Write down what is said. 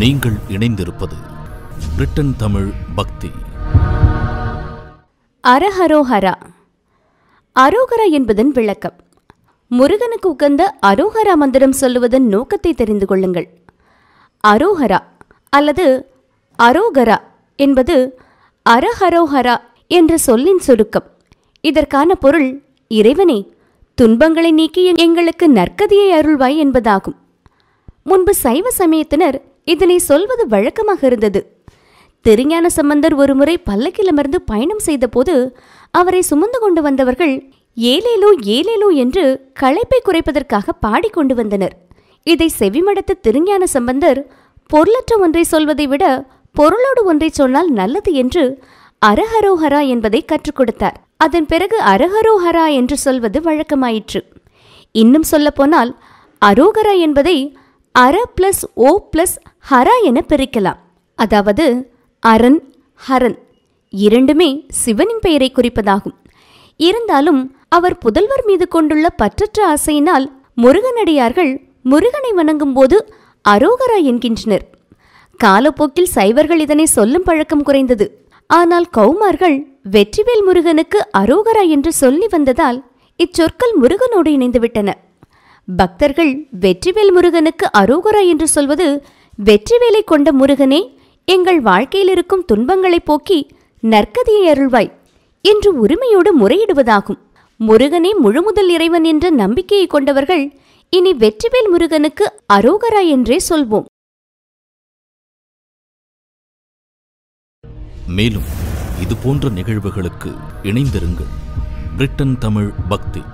நீங்கள் இணைந்திருப்பது பிரிட்டன் தமிழ் பக்தி அரஹரோஹரா அரோகரா என்பதன் விளக்கம் முருகனுக்கு உகந்த அரோகரா மந்திரம் சொல்லுவதன் நோக்கத்தை தெரிந்து கொள்ளுங்கள் அரோஹரா அல்லது அரோகரா என்பது அரஹரோஹரா என்ற சொல்லின் சுருக்கம் இதற்கான பொருள் இறைவனே துன்பங்களை நீக்கி எங்களுக்கு நற்கதியை அருள்வாய் என்பதாகும் முன்பு சைவ சமயத்தினர் இதனை சொல்வது வழக்கமாக இருந்தது திருஞான சம்பந்தர் ஒருமுறை பல்லக்கிலமிருந்து பயணம் செய்தபோது அவரை சுமந்து கொண்டு வந்தவர்கள் ஏலேலோ ஏலேலோ என்று களைப்பை குறைப்பதற்காக பாடிக்கொண்டு வந்தனர் இதை செவிமடத்த திருஞான சம்பந்தர் பொருளற்ற ஒன்றை சொல்வதை விட பொருளோடு ஒன்றை சொன்னால் நல்லது என்று அரஹரோஹரா என்பதை கற்றுக் கொடுத்தார் அதன் பிறகு அரஹரோஹரா என்று சொல்வது வழக்கமாயிற்று இன்னும் சொல்லப்போனால் அரோகரா என்பதை அற ப்ளஸ் ஓ ப்ளஸ் ஹரா என பிரிக்கலாம் அதாவது அரண் ஹரன் இரண்டுமே சிவனின் பெயரை குறிப்பதாகும் இருந்தாலும் அவர் புதல்வர் மீது கொண்டுள்ள பற்றற்ற ஆசையினால் முருகனடியார்கள் முருகனை வணங்கும் போது அரோகரா என்கின்றனர் காலப்போக்கில் சைவர்கள் இதனை சொல்லும் பழக்கம் குறைந்தது ஆனால் கௌமார்கள் வெற்றிவேல் முருகனுக்கு அரோகரா என்று சொல்லி வந்ததால் இச்சொற்கள் முருகனோடு இணைந்துவிட்டன பக்தர்கள் வெற்றிவேல் முருகனுக்கு அரோகரா என்று சொல்வது வெற்றிவேலை கொண்ட முருகனே எங்கள் வாழ்க்கையில் இருக்கும் துன்பங்களை போக்கி நற்கதியை அருள்வாய் என்று உரிமையோடு முறையிடுவதாகும் முருகனே முழுமுதல் இறைவன் என்ற நம்பிக்கையை கொண்டவர்கள் இனி வெற்றிவேல் முருகனுக்கு அரோகரா என்றே சொல்வோம் மேலும் இதுபோன்ற நிகழ்வுகளுக்கு இணைந்திருங்கள் பிரிட்டன் தமிழ் பக்தி